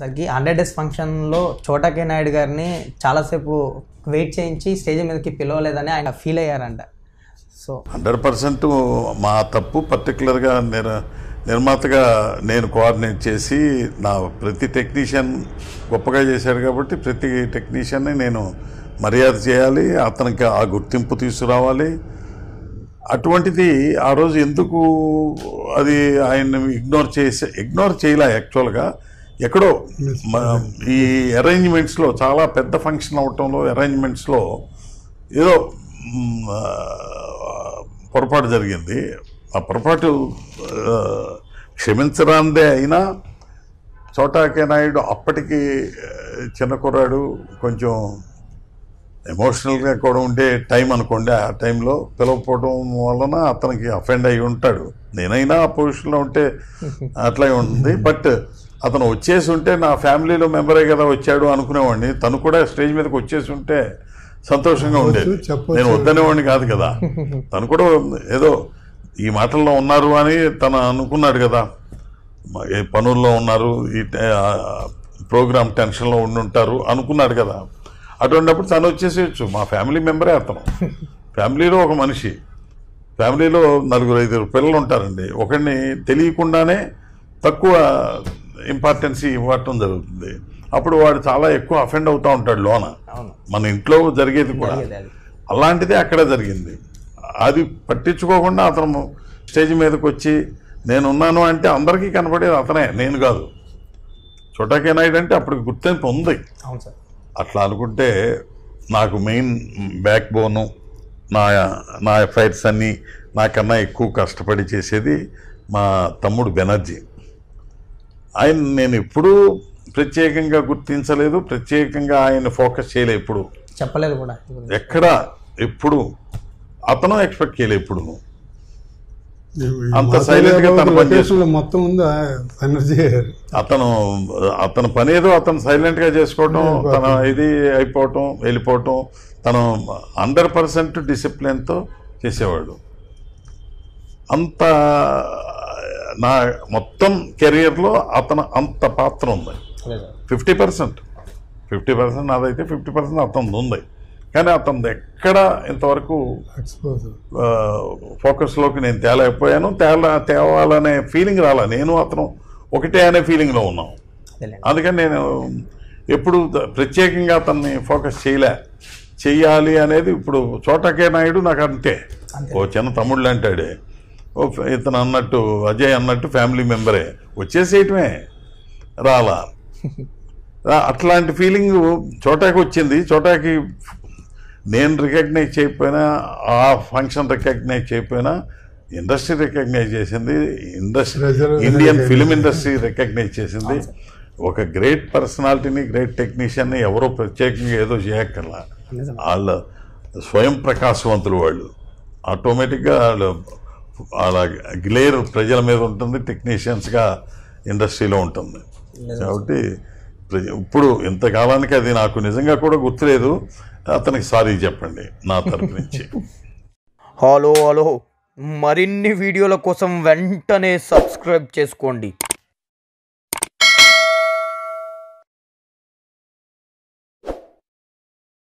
సరికి hundred days ఫంక్షన్లో చోటకే నాయుడు గారిని చాలాసేపు వెయిట్ చేయించి స్టేజ్ మీదకి పిలవలేదని ఆయన ఫీల్ అయ్యారంట సో హండ్రెడ్ పర్సెంట్ మా తప్పు పర్టికులర్గా నిర్ నిర్మాతగా నేను కోఆర్డినేట్ చేసి నా ప్రతి టెక్నీషియన్ గొప్పగా చేశాడు కాబట్టి ప్రతి టెక్నీషియన్ని నేను మర్యాద చేయాలి అతనికి ఆ గుర్తింపు తీసుకురావాలి అటువంటిది ఆ రోజు ఎందుకు అది ఆయన్ని ఇగ్నోర్ చేసే ఇగ్నోర్ చేయలే యాక్చువల్గా ఎక్కడో ఈ అరేంజ్మెంట్స్లో చాలా పెద్ద ఫంక్షన్ అవటంలో అరేంజ్మెంట్స్లో ఏదో పొరపాటు జరిగింది ఆ పొరపాటు క్షమించరాందే అయినా చోటాకే నాయుడు అప్పటికి చిన్న కుర్రాడు కొంచెం ఎమోషనల్గా కూడా ఉండే టైం అనుకోండి ఆ టైంలో పిలవకపోవడం వలన అతనికి అఫెండ్ అయి ఉంటాడు నేనైనా ఆ పొజిషన్లో ఉంటే అట్లాగే ఉంటుంది బట్ అతను వచ్చేసి ఉంటే నా ఫ్యామిలీలో మెంబరే కదా వచ్చాడు అనుకునేవాడిని తను కూడా స్టేజ్ మీదకి వచ్చేసి ఉంటే సంతోషంగా ఉండేది నేను వద్దనేవాడిని కాదు కదా తను కూడా ఏదో ఈ మాటల్లో ఉన్నారు అని తను అనుకున్నాడు కదా పనుల్లో ఉన్నారు ఈ ప్రోగ్రామ్ టెన్షన్లో ఉండి ఉంటారు అనుకున్నాడు కదా అటువంటిప్పుడు తను వచ్చేసేయచ్చు మా ఫ్యామిలీ మెంబరే అతను ఫ్యామిలీలో ఒక మనిషి ఫ్యామిలీలో నలుగురు ఐదుగురు పిల్లలు ఉంటారండి ఒకరిని తెలియకుండానే తక్కువ ఇంపార్టెన్స్ ఇవ్వటం జరుగుతుంది అప్పుడు వాడు చాలా ఎక్కువ అఫెండ్ అవుతూ ఉంటాడు లోన మన ఇంట్లో జరిగేది కూడా అలాంటిదే అక్కడ జరిగింది అది పట్టించుకోకుండా అతను స్టేజ్ మీదకి వచ్చి నేనున్నాను అంటే అందరికీ కనపడేది అతనే నేను కాదు చోటాకే నాయుడు అంటే అప్పటికి గుర్తింపు ఉంది అట్లా అనుకుంటే నాకు మెయిన్ బ్యాక్ బోను నా నా ఎఫైర్స్ అన్నీ నాకన్నా ఎక్కువ కష్టపడి చేసేది మా తమ్ముడు బెనర్జీ ఆయన నేను ఎప్పుడూ ప్రత్యేకంగా గుర్తించలేదు ప్రత్యేకంగా ఆయన ఫోకస్ చేయలే ఎప్పుడు చెప్పలేదు కూడా ఎక్కడ ఎప్పుడు అతను ఎక్స్పెక్ట్ చేయలే ఎప్పుడు అంత సైలెంట్ గా తన పని మొత్తం ఉందా అతను పని ఏదో అతను సైలెంట్ గా చేసుకోవటం తన ఇది అయిపోవటం వెళ్ళిపోవటం తను హండ్రెడ్ పర్సెంట్ డిసిప్లిన్తో చేసేవాడు అంత నా మొత్తం కెరియర్లో అతను అంత పాత్ర ఉంది ఫిఫ్టీ పర్సెంట్ ఫిఫ్టీ పర్సెంట్ నాదైతే ఫిఫ్టీ పర్సెంట్ అతను ఉంది కానీ అతను ఎక్కడ ఇంతవరకు ఫోకస్లోకి నేను తేలేకపోయాను తేల తేవాలనే ఫీలింగ్ రాలే నేను అతను ఒకటే అనే ఫీలింగ్లో ఉన్నాను అందుకని నేను ఎప్పుడు ప్రత్యేకంగా అతన్ని ఫోకస్ చేయలే చెయ్యాలి అనేది ఇప్పుడు చోటకే నాయుడు నాకు అంతే ఓ చిన్న తమ్ముళ్ళు అంటాడే ఇతను అన్నట్టు అజయ్ అన్నట్టు ఫ్యామిలీ మెంబరే వచ్చేసేయటమే రాలా అట్లాంటి ఫీలింగ్ చోటాకి వచ్చింది చోటాకి నేను రికగ్నైజ్ చేయకపోయినా ఆ ఫంక్షన్ రికగ్నైజ్ చేయకపోయినా ఇండస్ట్రీ రికగ్నైజ్ చేసింది industry Indian film industry recognise చేసింది ఒక గ్రేట్ పర్సనాలిటీని గ్రేట్ టెక్నీషియన్ని ఎవరో ప్రత్యేకంగా ఏదో చేయక్కర్ల వాళ్ళ స్వయం ప్రకాశవంతులు వాళ్ళు ఆటోమేటిక్గా వాళ్ళు అలా గ్లేర్ ప్రజల మీద ఉంటుంది టెక్నీషియన్స్గా ఇండస్ట్రీలో ఉంటుంది కాబట్టి ఇప్పుడు ఇంతకాలానికి అది నాకు నిజంగా కూడా గుర్తులేదు అతనికి సారీ చెప్పండి నా తరపు నుంచి హలో హలో మరిన్ని వీడియోల కోసం వెంటనే సబ్స్క్రైబ్ చేసుకోండి